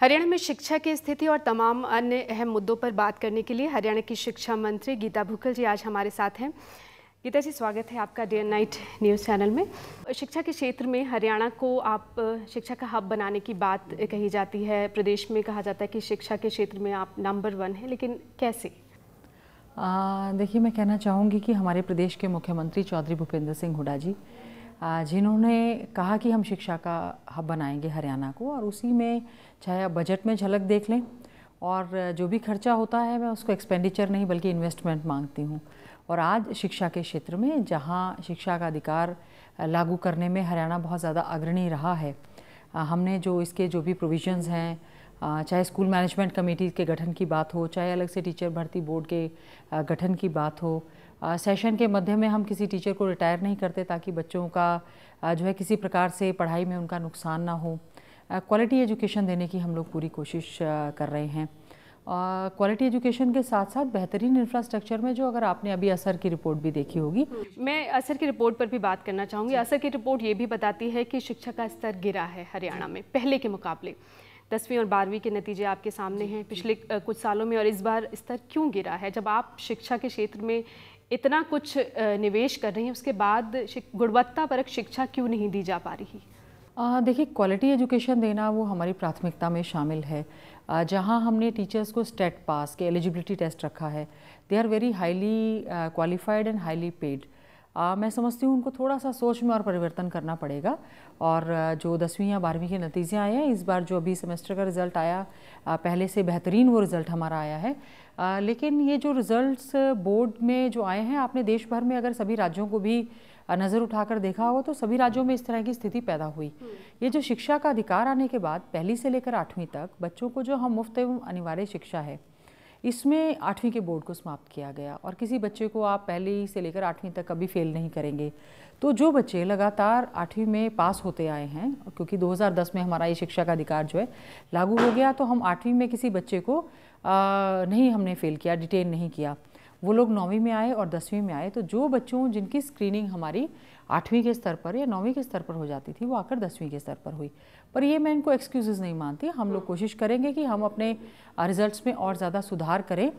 हरियाणा में शिक्षा की स्थिति और तमाम अन्य अहम मुद्दों पर बात करने के लिए हरियाणा की शिक्षा मंत्री गीता भूखल जी आज हमारे साथ हैं गीता जी स्वागत है आपका डे नाइट न्यूज़ चैनल में शिक्षा के क्षेत्र में हरियाणा को आप शिक्षा का हब बनाने की बात कही जाती है प्रदेश में कहा जाता है कि शिक्षा के क्षेत्र में आप नंबर वन हैं लेकिन कैसे देखिए मैं कहना चाहूँगी कि हमारे प्रदेश के मुख्यमंत्री चौधरी भूपेंद्र सिंह हुडा जी जिन्होंने कहा कि हम शिक्षा का हब बनाएंगे हरियाणा को और उसी में चाहे आप बजट में झलक देख लें और जो भी खर्चा होता है मैं उसको एक्सपेंडिचर नहीं बल्कि इन्वेस्टमेंट मांगती हूँ और आज शिक्षा के क्षेत्र में जहाँ शिक्षा का अधिकार लागू करने में हरियाणा बहुत ज़्यादा अग्रणी रहा है हमने जो इसके जो भी प्रोविजंस हैं चाहे स्कूल मैनेजमेंट कमेटी के गठन की बात हो चाहे अलग से टीचर भर्ती बोर्ड के गठन की बात हो सेशन के मध्य में हम किसी टीचर को रिटायर नहीं करते ताकि बच्चों का जो है किसी प्रकार से पढ़ाई में उनका नुकसान ना हो क्वालिटी एजुकेशन देने की हम लोग पूरी कोशिश कर रहे हैं क्वालिटी एजुकेशन के साथ साथ बेहतरीन इंफ्रास्ट्रक्चर में जो अगर आपने अभी असर की रिपोर्ट भी देखी होगी मैं असर की रिपोर्ट पर भी बात करना चाहूँगी असर की रिपोर्ट ये भी बताती है कि शिक्षा का स्तर गिरा है हरियाणा में पहले के मुकाबले दसवीं और बारहवीं के नतीजे आपके सामने हैं पिछले कुछ सालों में और इस बार स्तर क्यों गिरा है जब आप शिक्षा के क्षेत्र में इतना कुछ निवेश कर रही हैं उसके बाद गुणवत्ता परक शिक्षा क्यों नहीं दी जा पा रही देखिए क्वालिटी एजुकेशन देना वो हमारी प्राथमिकता में शामिल है जहाँ हमने टीचर्स को स्टेट पास के एलिजिबिलिटी टेस्ट रखा है they are very highly qualified and highly paid ah, मैं समझती हूँ उनको थोड़ा सा सोच में और परिवर्तन करना पड़ेगा और जो दसवीं या बारहवीं के नतीजे आए हैं इस बार जो अभी सेमेस्टर का रिज़ल्ट आया आ, पहले से बेहतरीन वो रिज़ल्ट हमारा आया है आ, लेकिन ये जो रिज़ल्ट बोर्ड में जो आए हैं आपने देश भर में अगर सभी राज्यों को भी नज़र उठाकर देखा होगा तो सभी राज्यों में इस तरह की स्थिति पैदा हुई ये जो शिक्षा का अधिकार आने के बाद पहली से लेकर आठवीं तक बच्चों को जो हम मुफ्त एवं अनिवार्य शिक्षा है इसमें आठवीं के बोर्ड को समाप्त किया गया और किसी बच्चे को आप पहले से लेकर आठवीं तक कभी फेल नहीं करेंगे तो जो बच्चे लगातार आठवीं में पास होते आए हैं क्योंकि 2010 में हमारा ये शिक्षा का अधिकार जो है लागू हो गया तो हम आठवीं में किसी बच्चे को आ, नहीं हमने फेल किया डिटेन नहीं किया वो लोग नौवीं में आए और दसवीं में आए तो जो बच्चों जिनकी स्क्रीनिंग हमारी आठवीं के स्तर पर या नौवीं के स्तर पर हो जाती थी वो आकर दसवीं के स्तर पर हुई पर ये मैं इनको एक्सक्यूज़ नहीं मानती हम लोग हम्म। कोशिश करेंगे कि हम अपने रिजल्ट्स में और ज़्यादा सुधार करें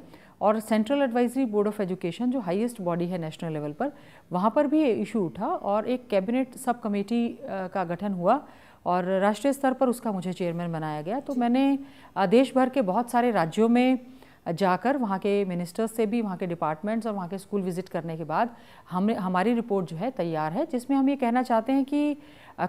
और central advisory board of education जो हाईएस्ट बॉडी है नेशनल लेवल पर वहाँ पर भी ये इशू उठा और एक कैबिनेट सब कमेटी का गठन हुआ और राष्ट्रीय स्तर पर उसका मुझे चेयरमैन बनाया गया तो मैंने देश भर के बहुत सारे राज्यों में जाकर वहाँ के मिनिस्टर्स से भी वहाँ के डिपार्टमेंट्स और वहाँ के स्कूल विज़िट करने के बाद हम हमारी रिपोर्ट जो है तैयार है जिसमें हम ये कहना चाहते हैं कि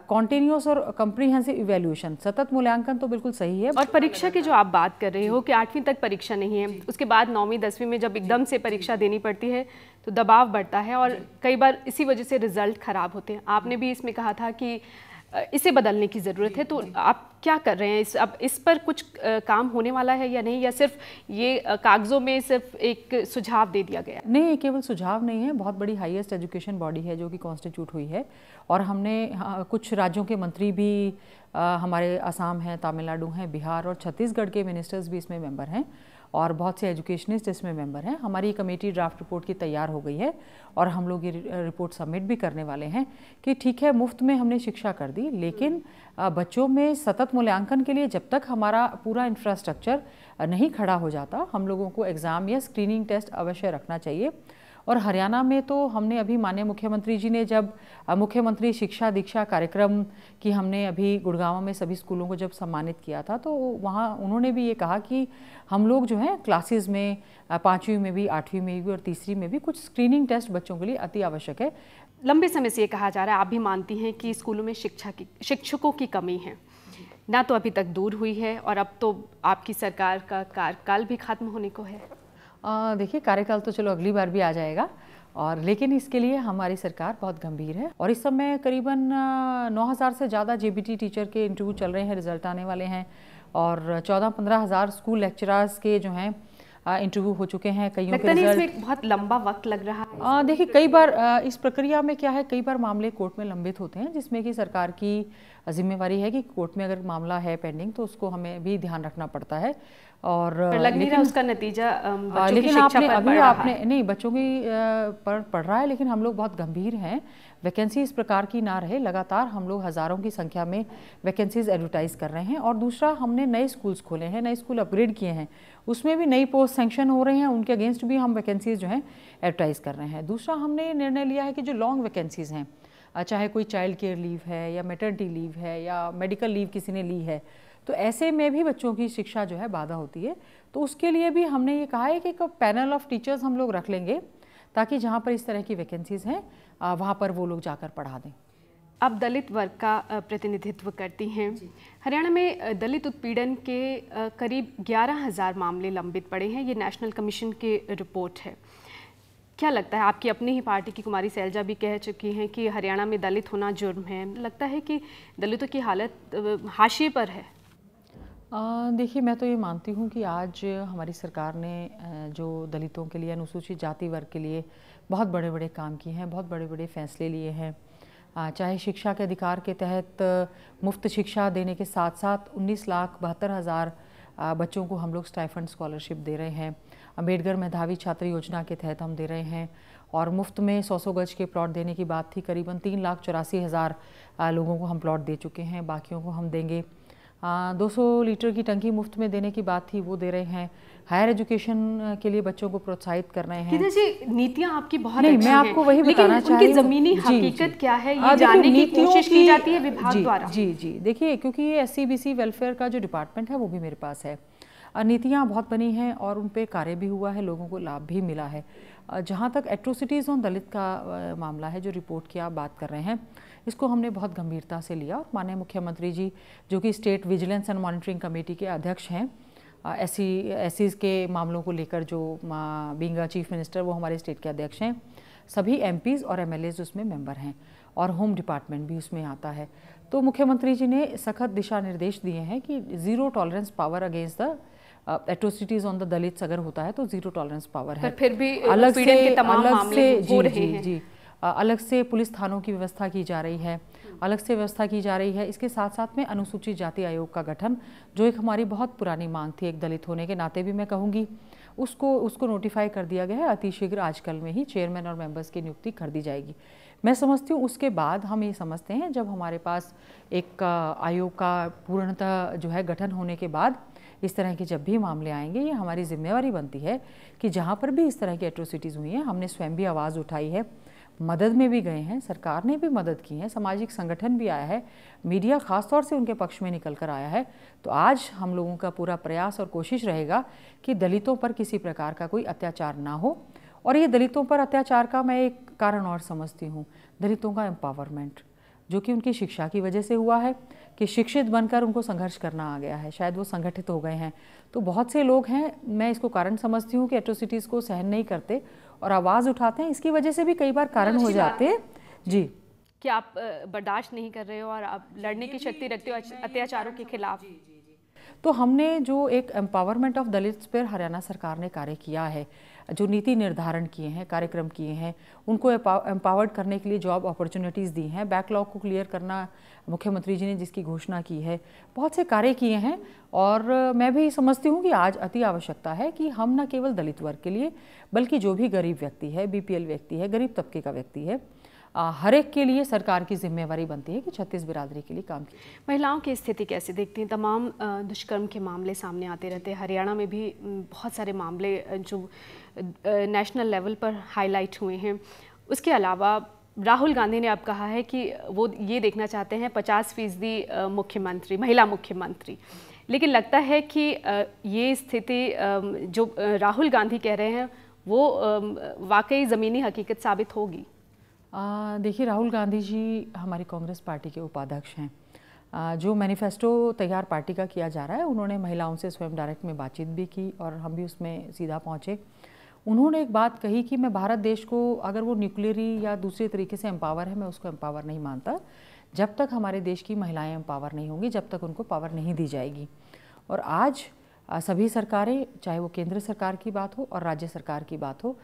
कॉन्टीन्यूस और कम्प्रीहेंसिव इवेल्यूशन सतत मूल्यांकन तो बिल्कुल सही है और परीक्षा की जो आप बात कर रहे हो कि आठवीं तक परीक्षा नहीं है उसके बाद नौवीं दसवीं में जब एकदम से परीक्षा देनी पड़ती है तो दबाव बढ़ता है और कई बार इसी वजह से रिजल्ट ख़राब होते हैं आपने भी इसमें कहा था कि इसे बदलने की ज़रूरत है तो आप क्या कर रहे हैं इस अब इस पर कुछ काम होने वाला है या नहीं या सिर्फ ये कागज़ों में सिर्फ एक सुझाव दे दिया गया नहीं केवल सुझाव नहीं है बहुत बड़ी हाईएस्ट एजुकेशन बॉडी है जो कि कॉन्स्टिट्यूट हुई है और हमने हाँ, कुछ राज्यों के मंत्री भी हमारे असम हैं तमिलनाडु हैं बिहार और छत्तीसगढ़ के मिनिस्टर्स भी इसमें मेम्बर हैं और बहुत से एजुकेशनिस्ट इसमें मेंबर हैं हमारी कमेटी ड्राफ्ट रिपोर्ट की तैयार हो गई है और हम लोग ये रिपोर्ट सबमिट भी करने वाले हैं कि ठीक है मुफ्त में हमने शिक्षा कर दी लेकिन बच्चों में सतत मूल्यांकन के लिए जब तक हमारा पूरा इंफ्रास्ट्रक्चर नहीं खड़ा हो जाता हम लोगों को एग्ज़ाम या स्क्रीनिंग टेस्ट अवश्य रखना चाहिए और हरियाणा में तो हमने अभी माननीय मुख्यमंत्री जी ने जब मुख्यमंत्री शिक्षा दीक्षा कार्यक्रम की हमने अभी गुड़गांव में सभी स्कूलों को जब सम्मानित किया था तो वहाँ उन्होंने भी ये कहा कि हम लोग जो हैं क्लासेज में पाँचवीं में भी आठवीं में भी और तीसरी में भी कुछ स्क्रीनिंग टेस्ट बच्चों के लिए अति आवश्यक है लंबे समय से ये कहा जा रहा है आप भी मानती हैं कि स्कूलों में शिक्षा की शिक्षकों की कमी है ना तो अभी तक दूर हुई है और अब तो आपकी सरकार का कार्यकाल भी खत्म होने को है देखिए कार्यकाल तो चलो अगली बार भी आ जाएगा और लेकिन इसके लिए हमारी सरकार बहुत गंभीर है और इस समय करीबन 9000 से ज़्यादा जे टीचर के इंटरव्यू चल रहे हैं रिजल्ट आने वाले हैं और चौदह पंद्रह हज़ार स्कूल लेक्चरर्स के जो हैं इंटरव्यू हो चुके हैं कई बहुत लंबा वक्त लग रहा है देखिए कई बार इस प्रक्रिया में क्या है कई बार मामले कोर्ट में लंबित होते हैं जिसमें कि सरकार की जिम्मेवारी है कि कोर्ट में अगर मामला है पेंडिंग तो उसको हमें भी ध्यान रखना पड़ता है और लग नहीं रहा उसका नतीजा बच्चों लेकिन की आपने पर अभी आपने नहीं बच्चों की पर पढ़ रहा है लेकिन हम लोग बहुत गंभीर हैं वैकेंसी इस प्रकार की ना रहे लगातार हम लोग हज़ारों की संख्या में वैकेंसीज एडवर्टाइज कर रहे हैं और दूसरा हमने नए स्कूल्स खोले हैं नए स्कूल अपग्रेड किए हैं उसमें भी नई पोस्ट सेंक्शन हो रहे हैं उनके अगेंस्ट भी हम वैकेंसीज जो हैं एडवर्टाइज़ कर रहे हैं दूसरा हमने निर्णय लिया है कि जो लॉन्ग वैकेंसीज़ हैं चाहे कोई चाइल्ड केयर लीव है या मेटर्निटी लीव है या मेडिकल लीव किसी ने ली है तो ऐसे में भी बच्चों की शिक्षा जो है बाधा होती है तो उसके लिए भी हमने ये कहा है कि एक पैनल ऑफ टीचर्स हम लोग रख लेंगे ताकि जहाँ पर इस तरह की वैकेंसीज़ हैं वहाँ पर वो लोग जाकर पढ़ा दें अब दलित वर्ग का प्रतिनिधित्व करती हैं हरियाणा में दलित उत्पीड़न के करीब ग्यारह हज़ार मामले लंबित पड़े हैं ये नेशनल कमीशन की रिपोर्ट है क्या लगता है आपकी अपनी ही पार्टी की कुमारी सैलजा भी कह चुकी हैं कि हरियाणा में दलित होना जुर्म है लगता है कि दलितों की हालत हाशिए पर है देखिए मैं तो ये मानती हूँ कि आज हमारी सरकार ने जो दलितों के लिए अनुसूचित जाति वर्ग के लिए बहुत बड़े बड़े काम किए हैं बहुत बड़े बड़े फैसले लिए हैं चाहे शिक्षा के अधिकार के तहत मुफ्त शिक्षा देने के साथ साथ उन्नीस लाख बहत्तर हज़ार बच्चों को हम लोग स्टाइफंड स्कॉलरशिप दे रहे हैं अम्बेडकर मेधावी छात्र योजना के तहत हम दे रहे हैं और मुफ्त में सौ सौ गज के प्लॉट देने की बात थी करीबन तीन लाख चौरासी हज़ार लोगों को हम प्लॉट दे चुके हैं बाकियों को हम देंगे दो सौ लीटर की टंकी मुफ्त में देने की बात थी वो दे रहे हैं हायर एजुकेशन के लिए बच्चों को प्रोत्साहित कर रहे हैं नीतियाँ आपकी बहुत नहीं मैं आपको वही बताना चाहती जमीनी हकीकत क्या है ये हाँ, जानने की कोशिश की जाती है विभाग द्वारा जी जी देखिए क्योंकि ये एस वेलफेयर का जो डिपार्टमेंट है वो भी मेरे पास है नीतियाँ बहुत बनी हैं और उन पर कार्य भी हुआ है लोगों को लाभ भी मिला है जहाँ तक एट्रोसिटीज़ ऑन दलित का मामला है जो रिपोर्ट की आप बात कर रहे हैं इसको हमने बहुत गंभीरता से लिया और माननीय मुख्यमंत्री जी जो कि state vigilance and monitoring committee के अध्यक्ष हैं ऐसी एसीज के मामलों को लेकर जो बींगा चीफ मिनिस्टर वो हमारे स्टेट के अध्यक्ष हैं सभी एम और एम उसमें मेम्बर हैं और होम डिपार्टमेंट भी उसमें आता है तो मुख्यमंत्री जी ने सख्त दिशा निर्देश दिए हैं कि zero tolerance power against the atrocities on the Dalits अगर होता है तो जीरो टॉलरेंस पावर है फिर भी अलग से के तमाम अलग मामले से जी जी जी अलग से पुलिस थानों की व्यवस्था की जा रही है हम्म। अलग से व्यवस्था की जा रही है इसके साथ साथ में अनुसूचित जाति आयोग का गठन जो एक हमारी बहुत पुरानी मांग थी एक दलित होने के नाते भी मैं कहूँगी उसको उसको नोटिफाई कर दिया गया है अतिशीघ्र आजकल में ही चेयरमैन और मेंबर्स की नियुक्ति कर दी जाएगी मैं समझती हूँ उसके बाद हम ये समझते हैं जब हमारे पास एक आयोग का पूर्णतः जो है गठन होने के बाद इस तरह के जब भी मामले आएंगे ये हमारी जिम्मेवारी बनती है कि जहाँ पर भी इस तरह की एट्रोसिटीज़ हुई हैं हमने स्वयं भी आवाज़ उठाई है मदद में भी गए हैं सरकार ने भी मदद की है सामाजिक संगठन भी आया है मीडिया ख़ास तौर से उनके पक्ष में निकल कर आया है तो आज हम लोगों का पूरा प्रयास और कोशिश रहेगा कि दलितों पर किसी प्रकार का कोई अत्याचार ना हो और ये दलितों पर अत्याचार का मैं एक कारण और समझती हूँ दलितों का एम्पावरमेंट जो कि उनकी शिक्षा की वजह से हुआ है कि शिक्षित बनकर उनको संघर्ष करना आ गया है शायद वो संगठित हो गए हैं तो बहुत से लोग हैं मैं इसको कारण समझती हूँ कि एट्रोसिटीज़ को सहन नहीं करते और आवाज़ उठाते हैं इसकी वजह से भी कई बार कारण तो हो जाते जी कि आप बर्दाश्त नहीं कर रहे हो और आप लड़ने की शक्ति रखते हो अत्याचारों के खिलाफ तो हमने जो एक एम्पावरमेंट ऑफ दलित्स पर हरियाणा सरकार ने कार्य किया है जो नीति निर्धारण किए हैं कार्यक्रम किए हैं उनको एम्पावर्ड करने के लिए जॉब अपॉर्चुनिटीज़ दी हैं बैकलॉग को क्लियर करना मुख्यमंत्री जी ने जिसकी घोषणा की है बहुत से कार्य किए हैं और मैं भी समझती हूँ कि आज अति आवश्यकता है कि हम न केवल दलित वर्ग के लिए बल्कि जो भी गरीब व्यक्ति है बी व्यक्ति है गरीब तबके का व्यक्ति है हर एक के लिए सरकार की जिम्मेवारी बनती है कि छत्तीस बिरादरी के लिए काम की महिलाओं की स्थिति कैसे देखती हैं तमाम दुष्कर्म के मामले सामने आते रहते हैं हरियाणा में भी बहुत सारे मामले जो नेशनल लेवल पर हाईलाइट हुए हैं उसके अलावा राहुल गांधी ने अब कहा है कि वो ये देखना चाहते हैं पचास फीसदी मुख्यमंत्री महिला मुख्यमंत्री लेकिन लगता है कि ये स्थिति जो राहुल गांधी कह रहे हैं वो वाकई ज़मीनी हकीकत साबित होगी देखिए राहुल गांधी जी हमारी कांग्रेस पार्टी के उपाध्यक्ष हैं जो मैनिफेस्टो तैयार पार्टी का किया जा रहा है उन्होंने महिलाओं से स्वयं डायरेक्ट में बातचीत भी की और हम भी उसमें सीधा पहुँचे उन्होंने एक बात कही कि मैं भारत देश को अगर वो न्यूक्लियरी या दूसरे तरीके से एम्पावर है मैं उसको एम्पावर नहीं मानता जब तक हमारे देश की महिलाएं एम्पावर नहीं होंगी जब तक उनको पावर नहीं दी जाएगी और आज सभी सरकारें चाहे वो केंद्र सरकार की बात हो और राज्य सरकार की बात हो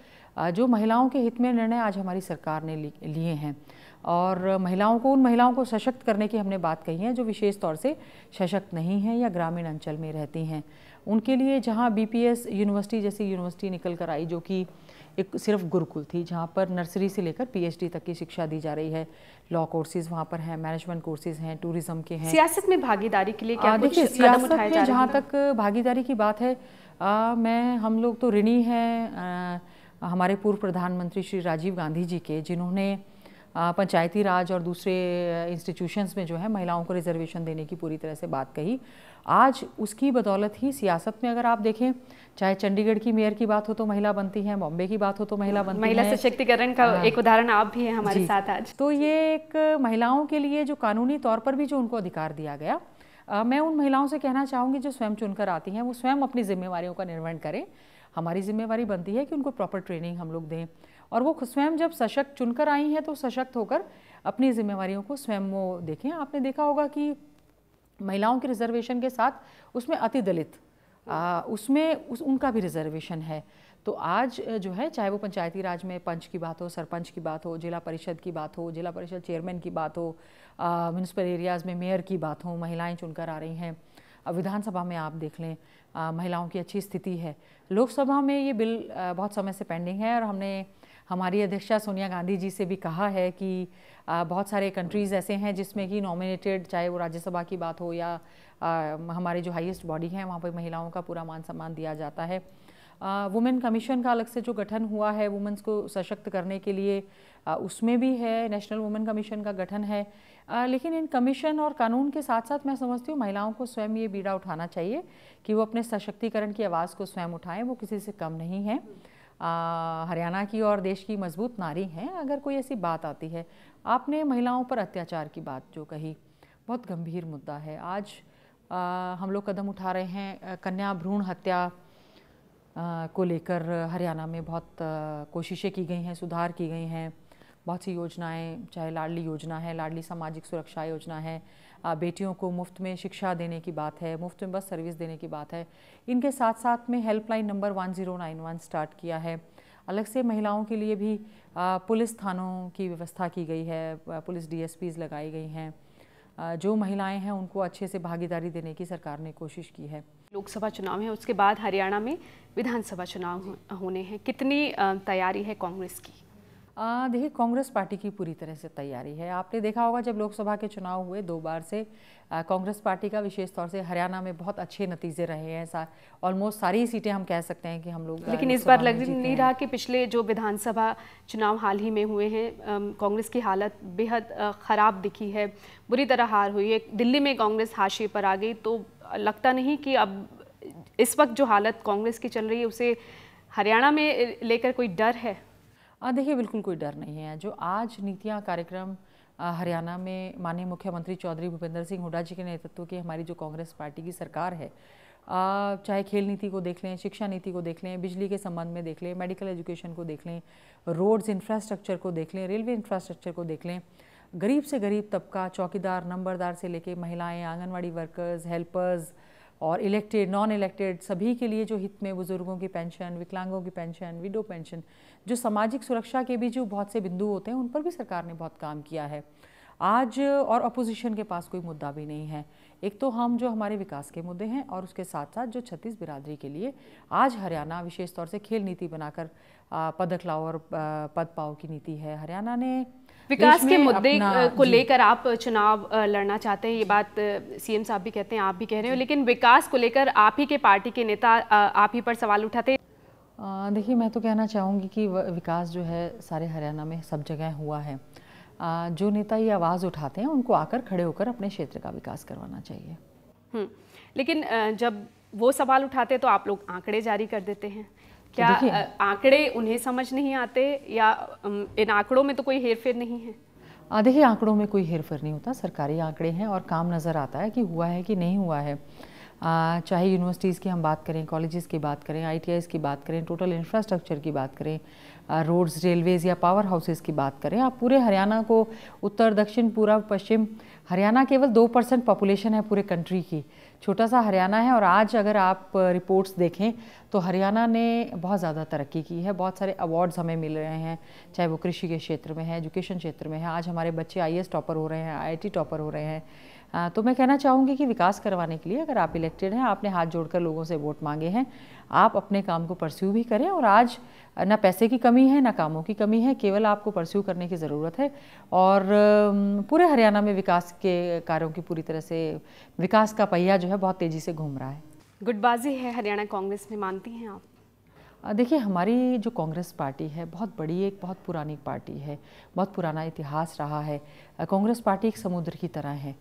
जो महिलाओं के हित में निर्णय आज हमारी सरकार ने लिए हैं और महिलाओं को उन महिलाओं को सशक्त करने की हमने बात कही है जो विशेष तौर से सशक्त नहीं हैं या ग्रामीण अंचल में रहती हैं उनके लिए जहाँ बीपीएस यूनिवर्सिटी जैसी यूनिवर्सिटी निकल कर आई जो कि एक सिर्फ गुरुकुल थी जहाँ पर नर्सरी से लेकर पीएचडी तक की शिक्षा दी जा रही है लॉ कोर्सेज वहाँ पर हैं मैनेजमेंट कोर्सेज हैं टूरिज्म के हैं सियासत में भागीदारी के लिए क्या देखिए सियासत में जहाँ तक भागीदारी की बात है आ, मैं हम लोग तो ऋणी हैं हमारे पूर्व प्रधानमंत्री श्री राजीव गांधी जी के जिन्होंने पंचायती राज और दूसरे इंस्टीट्यूशंस में जो है महिलाओं को रिजर्वेशन देने की पूरी तरह से बात कही आज उसकी बदौलत ही सियासत में अगर आप देखें चाहे चंडीगढ़ की मेयर की बात हो तो महिला बनती है बॉम्बे की बात हो तो महिला बनती महिला है महिला सशक्तिकरण का हाँ। एक उदाहरण आप भी हैं हमारे साथ आज तो ये एक महिलाओं के लिए जो कानूनी तौर पर भी जो उनको अधिकार दिया गया आ, मैं उन महिलाओं से कहना चाहूँगी जो स्वयं चुनकर आती हैं वो स्वयं अपनी जिम्मेवारियों का निर्वहन करें हमारी जिम्मेवारी बनती है कि उनको प्रॉपर ट्रेनिंग हम लोग दें और वो स्वयं जब सशक्त चुनकर आई हैं तो सशक्त होकर अपनी जिम्मेवारियों को स्वयं वो देखें आपने देखा होगा कि महिलाओं के रिजर्वेशन के साथ उसमें अति दलित आ, उसमें उस उनका भी रिजर्वेशन है तो आज जो है चाहे वो पंचायती राज में पंच की बात हो सरपंच की बात हो जिला परिषद की बात हो जिला परिषद चेयरमैन की बात हो म्यूनसिपल एरियाज़ में मेयर की बात हो महिलाएं चुनकर आ रही हैं विधानसभा में आप देख लें आ, महिलाओं की अच्छी स्थिति है लोकसभा में ये बिल बहुत समय से पेंडिंग है और हमने हमारी अध्यक्षा सोनिया गांधी जी से भी कहा है कि बहुत सारे कंट्रीज़ ऐसे हैं जिसमें कि नॉमिनेटेड चाहे वो राज्यसभा की बात हो या हमारे जो हाईएस्ट बॉडी है वहाँ पर महिलाओं का पूरा मान सम्मान दिया जाता है वुमेन कमीशन का अलग से जो गठन हुआ है वुमेंस को सशक्त करने के लिए उसमें भी है नेशनल वुमेन कमीशन का गठन है लेकिन इन कमीशन और कानून के साथ साथ मैं समझती हूँ महिलाओं को स्वयं ये बीड़ा उठाना चाहिए कि वो अपने सशक्तिकरण की आवाज़ को स्वयं उठाएं वो किसी से कम नहीं है हरियाणा की और देश की मजबूत नारी हैं अगर कोई ऐसी बात आती है आपने महिलाओं पर अत्याचार की बात जो कही बहुत गंभीर मुद्दा है आज आ, हम लोग कदम उठा रहे हैं कन्या भ्रूण हत्या आ, को लेकर हरियाणा में बहुत कोशिशें की गई हैं सुधार की गई हैं बहुत सी योजनाएं चाहे लाडली योजना है लाडली सामाजिक सुरक्षा योजना है बेटियों को मुफ्त में शिक्षा देने की बात है मुफ्त में बस सर्विस देने की बात है इनके साथ साथ में हेल्पलाइन नंबर 1091 स्टार्ट किया है अलग से महिलाओं के लिए भी पुलिस थानों की व्यवस्था की गई है पुलिस पीज लगाई गई हैं जो महिलाएं हैं उनको अच्छे से भागीदारी देने की सरकार ने कोशिश की है लोकसभा चुनाव है उसके बाद हरियाणा में विधानसभा चुनाव होने हैं कितनी तैयारी है कांग्रेस की देखिए कांग्रेस पार्टी की पूरी तरह से तैयारी है आपने देखा होगा जब लोकसभा के चुनाव हुए दो बार से कांग्रेस पार्टी का विशेष तौर से हरियाणा में बहुत अच्छे नतीजे रहे हैं सा, ऑलमोस्ट सारी सीटें हम कह सकते हैं कि हम लोग लेकिन इस बार लग नहीं रहा कि पिछले जो विधानसभा चुनाव हाल ही में हुए हैं कांग्रेस की हालत बेहद ख़राब दिखी है बुरी तरह हार हुई है दिल्ली में कांग्रेस हाशिए पर आ गई तो लगता नहीं कि अब इस वक्त जो हालत कांग्रेस की चल रही है उसे हरियाणा में लेकर कोई डर है देखिए बिल्कुल कोई डर नहीं है जो आज नीतियाँ कार्यक्रम हरियाणा में माननीय मुख्यमंत्री चौधरी भूपेंद्र सिंह हुडा जी के नेतृत्व की हमारी जो कांग्रेस पार्टी की सरकार है आ, चाहे खेल नीति को देख लें शिक्षा नीति को देख लें बिजली के संबंध में देख लें मेडिकल एजुकेशन को देख लें रोड्स इंफ्रास्ट्रक्चर को देख लें रेलवे इंफ्रास्ट्रक्चर को देख लें गरीब से गरीब तबका चौकीदार नंबरदार से लेके महिलाएं आंगनवाड़ी वर्कर्स हेल्पर्स और इलेक्टेड नॉन इलेक्टेड सभी के लिए जो हित में बुज़ुर्गों की पेंशन विकलांगों की पेंशन विडो पेंशन जो सामाजिक सुरक्षा के भी जो बहुत से बिंदु होते हैं उन पर भी सरकार ने बहुत काम किया है आज और अपोजिशन के पास कोई मुद्दा भी नहीं है एक तो हम जो हमारे विकास के मुद्दे हैं और उसके साथ साथ जो छत्तीस बिरादरी के लिए आज हरियाणा विशेष तौर से खेल नीति बनाकर पदक लाओ और पद पाओ की नीति है हरियाणा ने विकास के मुद्दे को लेकर आप चुनाव लड़ना चाहते हैं ये बात सीएम साहब भी कहते हैं आप भी कह रहे हो लेकिन विकास को लेकर आप ही के पार्टी के नेता आप ही पर सवाल उठाते हैं देखिए मैं तो कहना चाहूँगी कि विकास जो है सारे हरियाणा में सब जगह हुआ है आ, जो नेता ये आवाज़ उठाते हैं उनको आकर खड़े होकर अपने क्षेत्र का विकास करवाना चाहिए हम्म, लेकिन जब वो सवाल उठाते हैं तो आप लोग आंकड़े जारी कर देते हैं क्या आंकड़े उन्हें समझ नहीं आते या इन आंकड़ों में तो कोई हेरफेर नहीं है ही आंकड़ों में कोई हेरफेर नहीं होता सरकारी आंकड़े हैं और काम नज़र आता है कि हुआ है कि नहीं हुआ है आ, चाहे यूनिवर्सिटीज़ की हम बात करें कॉलेजेस की बात करें आईटीआईज़ की बात करें टोटल इंफ्रास्ट्रक्चर की बात करें रोड्स रेलवेज़ या पावर हाउसेस की बात करें आप पूरे हरियाणा को उत्तर दक्षिण पूर्व पश्चिम हरियाणा केवल दो परसेंट पॉपुलेशन है पूरे कंट्री की छोटा सा हरियाणा है और आज अगर आप रिपोर्ट्स देखें तो हरियाणा ने बहुत ज़्यादा तरक्की की है बहुत सारे अवार्ड्स हमें मिल रहे हैं चाहे वो कृषि के क्षेत्र में है एजुकेशन क्षेत्र में है आज हमारे बच्चे आई टॉपर हो रहे हैं आई टॉपर हो रहे हैं तो मैं कहना चाहूँगी कि विकास करवाने के लिए अगर आप इलेक्टेड हैं आपने हाथ जोड़कर लोगों से वोट मांगे हैं आप अपने काम को परस्यू भी करें और आज ना पैसे की कमी है ना कामों की कमी है केवल आपको परस्यू करने की ज़रूरत है और पूरे हरियाणा में विकास के कार्यों की पूरी तरह से विकास का पहिया जो है बहुत तेज़ी से घूम रहा है गुटबाजी है हरियाणा कांग्रेस में मानती हैं आप देखिए हमारी जो कांग्रेस पार्टी है बहुत बड़ी एक बहुत पुरानी पार्टी है बहुत पुराना इतिहास रहा है कांग्रेस पार्टी एक समुद्र की तरह है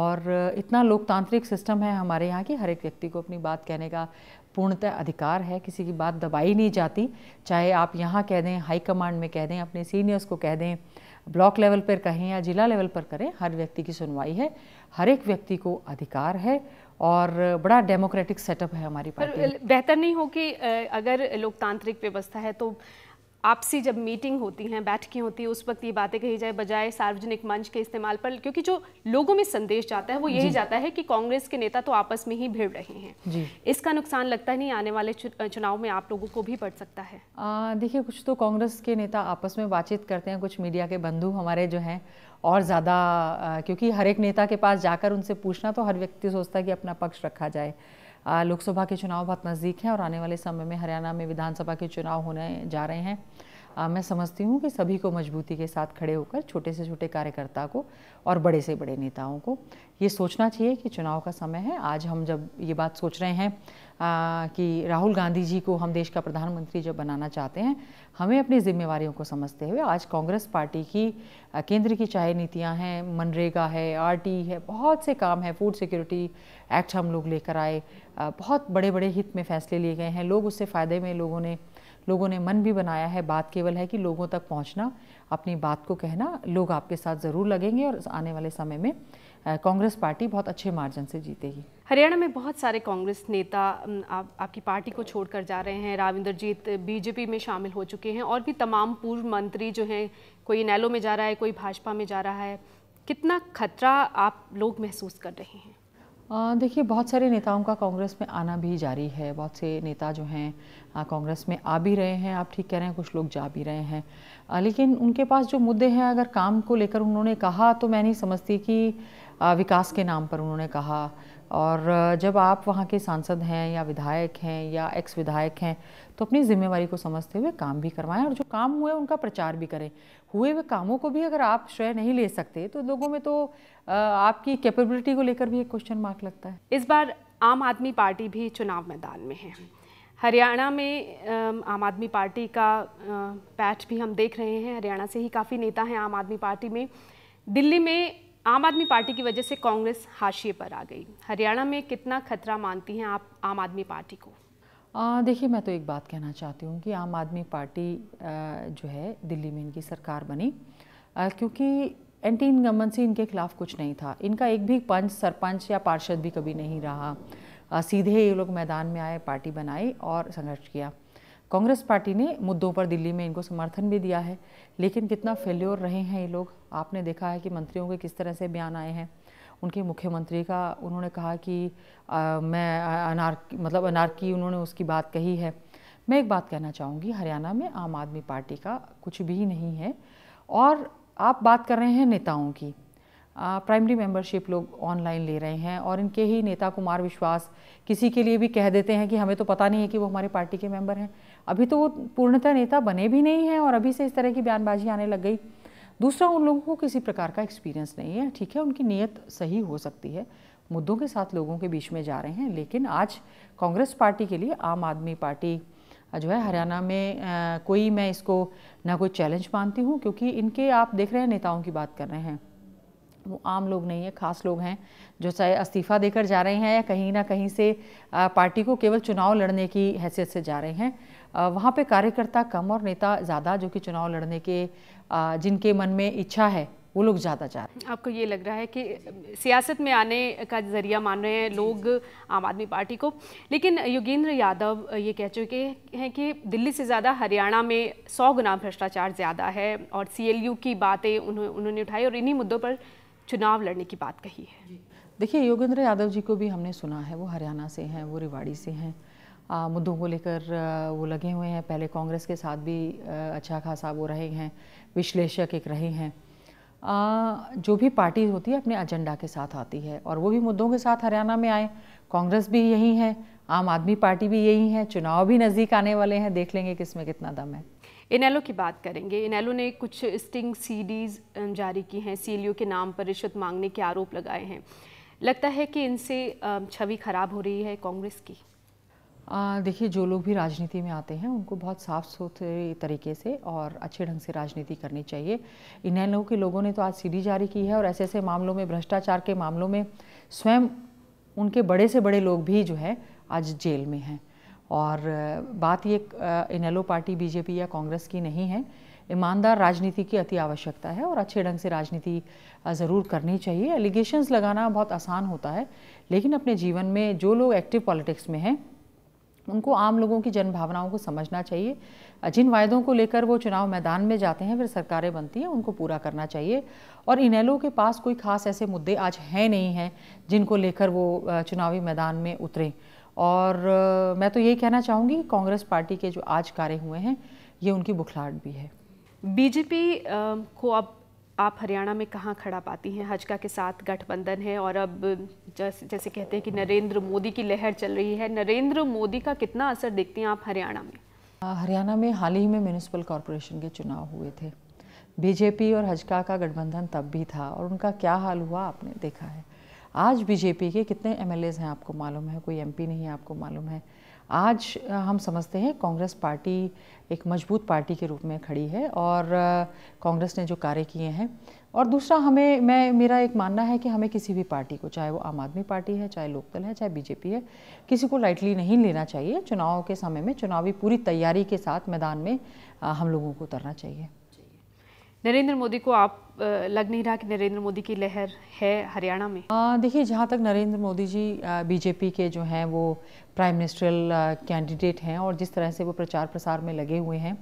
और इतना लोकतांत्रिक सिस्टम है हमारे यहाँ कि हर एक व्यक्ति को अपनी बात कहने का पूर्णतः अधिकार है किसी की बात दबाई नहीं जाती चाहे आप यहाँ कह दें हाई कमांड में कह दें अपने सीनियर्स को कह दें ब्लॉक लेवल पर कहें या जिला लेवल पर करें हर व्यक्ति की सुनवाई है हर एक व्यक्ति को अधिकार है और बड़ा डेमोक्रेटिक सेटअप है हमारी पार्टी बेहतर नहीं हो कि अगर लोकतांत्रिक व्यवस्था है तो आपसी जब मीटिंग होती हैं बैठकें होती है उस वक्त ये बातें कही जाए बजाय सार्वजनिक मंच के इस्तेमाल पर क्योंकि जो लोगों में संदेश जाता है वो यही जाता है कि कांग्रेस के नेता तो आपस में ही भिड़ रहे हैं इसका नुकसान लगता नहीं आने वाले चुनाव में आप लोगों को भी पड़ सकता है देखिए कुछ तो कांग्रेस के नेता आपस में बातचीत करते हैं कुछ मीडिया के बंधु हमारे जो हैं और ज़्यादा क्योंकि हर एक नेता के पास जाकर उनसे पूछना तो हर व्यक्ति सोचता है कि अपना पक्ष रखा जाए लोकसभा के चुनाव बहुत नज़दीक हैं और आने वाले समय में हरियाणा में विधानसभा के चुनाव होने जा रहे हैं आ, मैं समझती हूँ कि सभी को मजबूती के साथ खड़े होकर छोटे से छोटे कार्यकर्ता को और बड़े से बड़े नेताओं को ये सोचना चाहिए कि चुनाव का समय है आज हम जब ये बात सोच रहे हैं कि राहुल गांधी जी को हम देश का प्रधानमंत्री जब बनाना चाहते हैं हमें अपनी जिम्मेवारियों को समझते हुए आज कांग्रेस पार्टी की केंद्र की चाहे नीतियाँ हैं मनरेगा है टी है बहुत से काम हैं फूड सिक्योरिटी एक्ट हम लोग लेकर आए बहुत बड़े बड़े हित में फैसले लिए गए हैं लोग उससे फ़ायदे में लोगों ने लोगों ने मन भी बनाया है बात केवल है कि लोगों तक पहुंचना अपनी बात को कहना लोग आपके साथ ज़रूर लगेंगे और आने वाले समय में कांग्रेस पार्टी बहुत अच्छे मार्जिन से जीतेगी हरियाणा में बहुत सारे कांग्रेस नेता आप, आपकी पार्टी को छोड़कर जा रहे हैं राव इंद्रजीत बीजेपी में शामिल हो चुके हैं और भी तमाम पूर्व मंत्री जो हैं कोई इनैलो में जा रहा है कोई भाजपा में जा रहा है कितना खतरा आप लोग महसूस कर रहे हैं देखिए बहुत सारे नेताओं का कांग्रेस में आना भी जारी है बहुत से नेता जो हैं कांग्रेस में आ भी रहे हैं आप ठीक कह रहे हैं कुछ लोग जा भी रहे हैं आ, लेकिन उनके पास जो मुद्दे हैं अगर काम को लेकर उन्होंने कहा तो मैं नहीं समझती कि आ, विकास के नाम पर उन्होंने कहा और जब आप वहाँ के सांसद हैं या विधायक हैं या एक्स विधायक हैं तो अपनी जिम्मेवारी को समझते हुए काम भी करवाएं और जो काम हुए उनका प्रचार भी करें हुए हुए कामों को भी अगर आप श्रेय नहीं ले सकते तो लोगों में तो आपकी कैपेबिलिटी को लेकर भी एक क्वेश्चन मार्क लगता है इस बार आम आदमी पार्टी भी चुनाव मैदान में है हरियाणा में आम आदमी पार्टी का पैठ भी हम देख रहे हैं हरियाणा से ही काफ़ी नेता हैं आम आदमी पार्टी में दिल्ली में आम आदमी पार्टी की वजह से कांग्रेस हाशिए पर आ गई हरियाणा में कितना खतरा मानती हैं आप आम आदमी पार्टी को देखिए मैं तो एक बात कहना चाहती हूँ कि आम आदमी पार्टी आ, जो है दिल्ली में इनकी सरकार बनी आ, क्योंकि एंटी इनकम्बेंसी इनके खिलाफ कुछ नहीं था इनका एक भी पंच सरपंच या पार्षद भी कभी नहीं रहा आ, सीधे ये लोग मैदान में आए पार्टी बनाई और संघर्ष किया कांग्रेस पार्टी ने मुद्दों पर दिल्ली में इनको समर्थन भी दिया है लेकिन कितना फेल्योर रहे हैं ये लोग आपने देखा है कि मंत्रियों के किस तरह से बयान आए हैं उनके मुख्यमंत्री का उन्होंने कहा कि आ, मैं अनार मतलब अनारकी उन्होंने उसकी बात कही है मैं एक बात कहना चाहूँगी हरियाणा में आम आदमी पार्टी का कुछ भी नहीं है और आप बात कर रहे हैं नेताओं की प्राइमरी मेंबरशिप लोग ऑनलाइन ले रहे हैं और इनके ही नेता कुमार विश्वास किसी के लिए भी कह देते हैं कि हमें तो पता नहीं है कि वो हमारी पार्टी के मेंबर हैं अभी तो वो पूर्णतः नेता बने भी नहीं हैं और अभी से इस तरह की बयानबाजी आने लग गई दूसरा उन लोगों को किसी प्रकार का एक्सपीरियंस नहीं है ठीक है उनकी नीयत सही हो सकती है मुद्दों के साथ लोगों के बीच में जा रहे हैं लेकिन आज कांग्रेस पार्टी के लिए आम आदमी पार्टी जो है हरियाणा में आ, कोई मैं इसको ना कोई चैलेंज मानती हूँ क्योंकि इनके आप देख रहे हैं नेताओं की बात कर रहे हैं वो आम लोग नहीं है खास लोग हैं जो चाहे इस्तीफ़ा देकर जा रहे हैं या कहीं ना कहीं से आ, पार्टी को केवल चुनाव लड़ने की हैसियत से जा रहे हैं वहाँ पे कार्यकर्ता कम और नेता ज़्यादा जो कि चुनाव लड़ने के जिनके मन में इच्छा है वो लोग ज़्यादा चाह रहे हैं आपको ये लग रहा है कि सियासत में आने का जरिया मान रहे हैं लोग आम आदमी पार्टी को लेकिन योगेंद्र यादव ये कह चुके हैं कि दिल्ली से ज़्यादा हरियाणा में सौ गुना भ्रष्टाचार ज़्यादा है और सीएलयू की बातें उन्होंने उन्होंने उठाई और इन्हीं मुद्दों पर चुनाव लड़ने की बात कही है देखिए योगेंद्र यादव जी को भी हमने सुना है वो हरियाणा से हैं वो रिवाड़ी से हैं मुद्दों को लेकर वो लगे हुए हैं पहले कांग्रेस के साथ भी अच्छा खासा वो रहे हैं विश्लेषक एक रहे हैं जो भी पार्टी होती है अपने एजेंडा के साथ आती है और वो भी मुद्दों के साथ हरियाणा में आए कांग्रेस भी यही है आम आदमी पार्टी भी यही है चुनाव भी नज़दीक आने वाले हैं देख लेंगे कि इसमें कितना दम है इनैलो की बात करेंगे इनैलो ने कुछ स्टिंग सीडीज जारी की हैं सी के नाम पर रिश्वत मांगने के आरोप लगाए हैं लगता है कि इनसे छवि खराब हो रही है कांग्रेस की देखिए जो लोग भी राजनीति में आते हैं उनको बहुत साफ सुथरे तरीके से और अच्छे ढंग से राजनीति करनी चाहिए इन लोगों के लोगों ने तो आज सीडी जारी की है और ऐसे ऐसे मामलों में भ्रष्टाचार के मामलों में स्वयं उनके बड़े से बड़े लोग भी जो है आज जेल में हैं और बात ये इनैलो पार्टी बीजेपी या कांग्रेस की नहीं है ईमानदार राजनीति की अति आवश्यकता है और अच्छे ढंग से राजनीति ज़रूर करनी चाहिए एलिगेशंस लगाना बहुत आसान होता है लेकिन अपने जीवन में जो लोग एक्टिव पॉलिटिक्स में हैं उनको आम लोगों की जनभावनाओं को समझना चाहिए जिन वायदों को लेकर वो चुनाव मैदान में जाते हैं फिर सरकारें बनती हैं उनको पूरा करना चाहिए और इनेलो के पास कोई खास ऐसे मुद्दे आज हैं नहीं हैं जिनको लेकर वो चुनावी मैदान में उतरे और मैं तो ये कहना चाहूँगी कांग्रेस पार्टी के जो आज कार्य हुए हैं ये उनकी बुखलाहट भी है बीजेपी को अब आप हरियाणा में कहाँ खड़ा पाती हैं हजका के साथ गठबंधन है और अब जैसे जैसे कहते हैं कि नरेंद्र मोदी की लहर चल रही है नरेंद्र मोदी का कितना असर देखती हैं आप हरियाणा में हरियाणा में हाल ही में म्यूनिसपल कॉरपोरेशन के चुनाव हुए थे बीजेपी और हजका का गठबंधन तब भी था और उनका क्या हाल हुआ आपने देखा है आज बीजेपी के कितने एम हैं आपको मालूम है कोई एम नहीं है आपको मालूम है आज हम समझते हैं कांग्रेस पार्टी एक मजबूत पार्टी के रूप में खड़ी है और कांग्रेस ने जो कार्य किए हैं और दूसरा हमें मैं मेरा एक मानना है कि हमें किसी भी पार्टी को चाहे वो आम आदमी पार्टी है चाहे लोकदल है चाहे बीजेपी है किसी को लाइटली नहीं लेना चाहिए चुनाव के समय में चुनावी पूरी तैयारी के साथ मैदान में हम लोगों को उतरना चाहिए नरेंद्र मोदी को आप लग नहीं रहा कि नरेंद्र मोदी की लहर है हरियाणा में देखिए जहाँ तक नरेंद्र मोदी जी बीजेपी के जो हैं वो प्राइम मिनिस्टरल कैंडिडेट हैं और जिस तरह से वो प्रचार प्रसार में लगे हुए हैं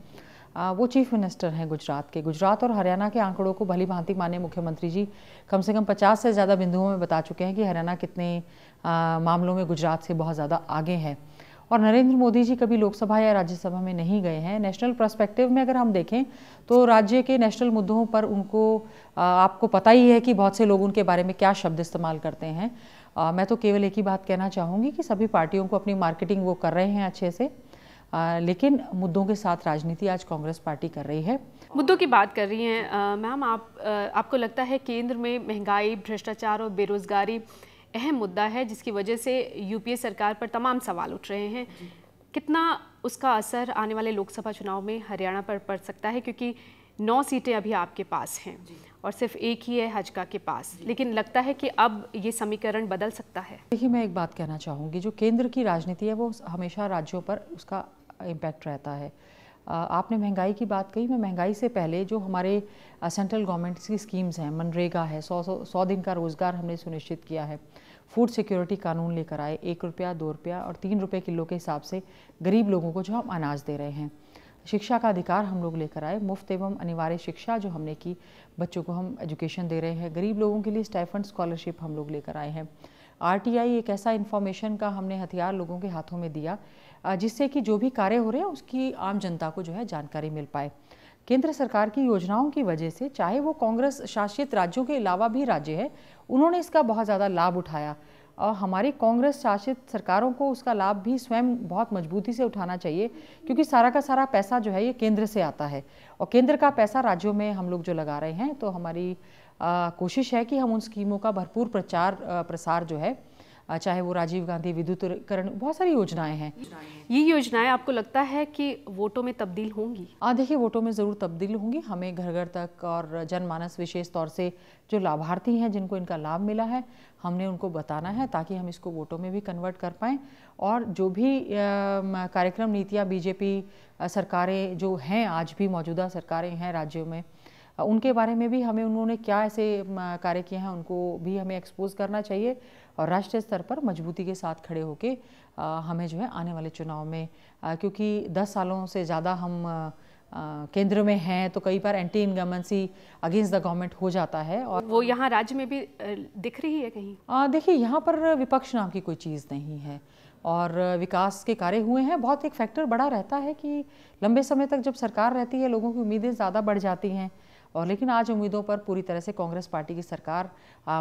आ, वो चीफ मिनिस्टर हैं गुजरात के गुजरात और हरियाणा के आंकड़ों को भली भांति माने मुख्यमंत्री जी कम से कम 50 से ज़्यादा बिंदुओं में बता चुके हैं कि हरियाणा कितने आ, मामलों में गुजरात से बहुत ज़्यादा आगे हैं और नरेंद्र मोदी जी कभी लोकसभा या राज्यसभा में नहीं गए हैं नेशनल प्रस्पेक्टिव में अगर हम देखें तो राज्य के नेशनल मुद्दों पर उनको आपको पता ही है कि बहुत से लोग उनके बारे में क्या शब्द इस्तेमाल करते हैं मैं तो केवल एक ही बात कहना चाहूँगी कि सभी पार्टियों को अपनी मार्केटिंग वो कर रहे हैं अच्छे से आ, लेकिन मुद्दों के साथ राजनीति आज कांग्रेस पार्टी कर रही है मुद्दों की बात कर रही हैं मैम आप आ, आपको लगता है केंद्र में महंगाई भ्रष्टाचार और बेरोजगारी अहम मुद्दा है जिसकी वजह से यूपीए सरकार पर तमाम सवाल उठ रहे हैं कितना उसका असर आने वाले लोकसभा चुनाव में हरियाणा पर पड़ सकता है क्योंकि नौ सीटें अभी आपके पास हैं और सिर्फ एक ही है हजका के पास लेकिन लगता है कि अब ये समीकरण बदल सकता है देखिए मैं एक बात कहना चाहूँगी जो केंद्र की राजनीति है वो हमेशा राज्यों पर उसका इम्पैक्ट रहता है आपने महंगाई की बात कही मैं महंगाई से पहले जो हमारे सेंट्रल गवर्नमेंट्स की स्कीम्स हैं मनरेगा है सौ सौ सौ दिन का रोज़गार हमने सुनिश्चित किया है फूड सिक्योरिटी कानून लेकर आए एक रुपया दो रुपया और तीन रुपये किलो के हिसाब से गरीब लोगों को जो हम अनाज दे रहे हैं शिक्षा का अधिकार हम लोग लेकर आए मुफ्त एवं अनिवार्य शिक्षा जो हमने की बच्चों को हम एजुकेशन दे रहे हैं गरीब लोगों के लिए स्टाइफन स्कॉलरशिप हम लोग लेकर आए हैं आरटीआई एक ऐसा इन्फॉर्मेशन का हमने हथियार लोगों के हाथों में दिया जिससे कि जो भी कार्य हो रहे हैं उसकी आम जनता को जो है जानकारी मिल पाए केंद्र सरकार की योजनाओं की वजह से चाहे वो कांग्रेस शासित राज्यों के अलावा भी राज्य है उन्होंने इसका बहुत ज़्यादा लाभ उठाया और हमारी कांग्रेस शासित सरकारों को उसका लाभ भी स्वयं बहुत मजबूती से उठाना चाहिए क्योंकि सारा का सारा पैसा जो है ये केंद्र से आता है और केंद्र का पैसा राज्यों में हम लोग जो लगा रहे हैं तो हमारी आ, कोशिश है कि हम उन स्कीमों का भरपूर प्रचार आ, प्रसार जो है चाहे वो राजीव गांधी विद्युतीकरण बहुत सारी योजनाएं हैं ये योजनाएं आपको लगता है कि वोटों में तब्दील होंगी हाँ देखिए वोटों में ज़रूर तब्दील होंगी हमें घर घर तक और जनमानस विशेष तौर से जो लाभार्थी हैं जिनको इनका लाभ मिला है हमने उनको बताना है ताकि हम इसको वोटों में भी कन्वर्ट कर पाएँ और जो भी कार्यक्रम नीतियाँ बीजेपी सरकारें जो हैं आज भी मौजूदा सरकारें हैं राज्यों में उनके बारे में भी हमें उन्होंने क्या ऐसे कार्य किए हैं उनको भी हमें एक्सपोज करना चाहिए और राष्ट्रीय स्तर पर मजबूती के साथ खड़े होके हमें जो है आने वाले चुनाव में क्योंकि दस सालों से ज़्यादा हम केंद्र में हैं तो कई बार anti incumbency against the government हो जाता है और वो यहाँ राज्य में भी दिख रही है कहीं देखिए यहाँ पर विपक्ष नाम की कोई चीज़ नहीं है और विकास के कार्य हुए हैं बहुत एक फैक्टर बड़ा रहता है कि लंबे समय तक जब सरकार रहती है लोगों की उम्मीदें ज़्यादा बढ़ जाती हैं और लेकिन आज उम्मीदों पर पूरी तरह से कांग्रेस पार्टी की सरकार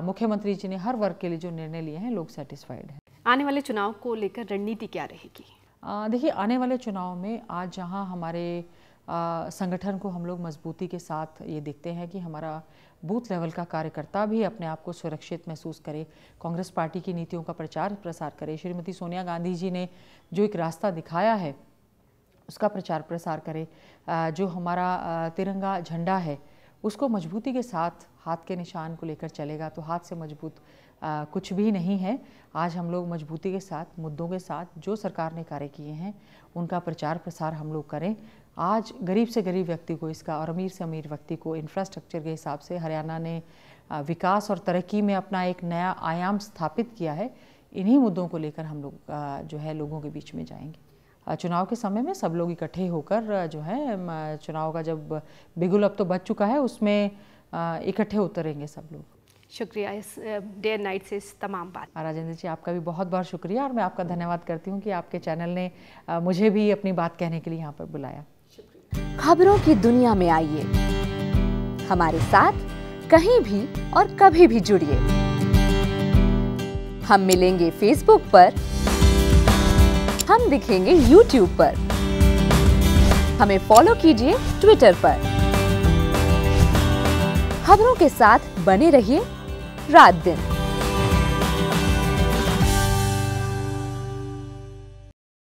मुख्यमंत्री जी ने हर वर्ग के लिए जो निर्णय लिए हैं लोग सेटिस्फाइड हैं आने वाले चुनाव को लेकर रणनीति क्या रहेगी देखिए आने वाले चुनाव में आज जहाँ हमारे संगठन को हम लोग मजबूती के साथ ये देखते हैं कि हमारा बूथ लेवल का कार्यकर्ता भी अपने आप को सुरक्षित महसूस करे कांग्रेस पार्टी की नीतियों का प्रचार प्रसार करे श्रीमती सोनिया गांधी जी ने जो एक रास्ता दिखाया है उसका प्रचार प्रसार करे जो हमारा तिरंगा झंडा है उसको मजबूती के साथ हाथ के निशान को लेकर चलेगा तो हाथ से मजबूत आ, कुछ भी नहीं है आज हम लोग मजबूती के साथ मुद्दों के साथ जो सरकार ने कार्य किए हैं उनका प्रचार प्रसार हम लोग करें आज गरीब से गरीब व्यक्ति को इसका और अमीर से अमीर व्यक्ति को इंफ्रास्ट्रक्चर के हिसाब से हरियाणा ने विकास और तरक्की में अपना एक नया आयाम स्थापित किया है इन्हीं मुद्दों को लेकर हम लोग जो है लोगों के बीच में जाएंगे चुनाव के समय में सब लोग इकट्ठे होकर जो है चुनाव का जब बिगुल अब तो बच चुका है उसमें इकट्ठे उतरेंगे सब लोग शुक्रिया इस डे एंड नाइट से इस तमाम बात राजेंद्र जी आपका भी बहुत बहुत शुक्रिया और मैं आपका धन्यवाद करती हूँ कि आपके चैनल ने मुझे भी अपनी बात कहने के लिए यहाँ पर बुलाया खबरों की दुनिया में आइए हमारे साथ कहीं भी और कभी भी जुड़िए हम मिलेंगे फेसबुक पर हम दिखेंगे यूट्यूब पर हमें फॉलो कीजिए ट्विटर पर खबरों के साथ बने रहिए रात दिन